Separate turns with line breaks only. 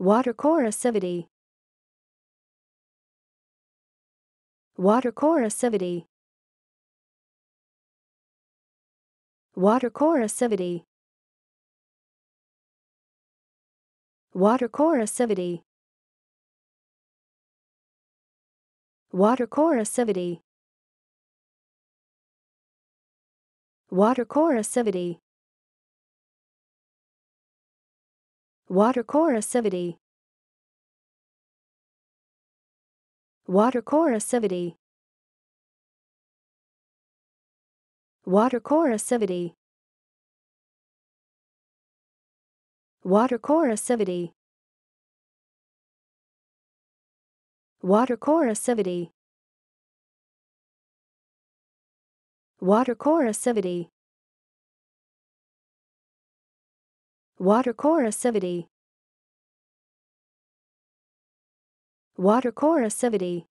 Water corrosivity. Water corrosivity. Water corrosivity. Water corrosivity. Water corrosivity. Water corrosivity. Water corrosivity. Water corrosivity. Water corrosivity. Water corrosivity. Water corrosivity. Water corrosivity. Water corrosivity Water corrosivity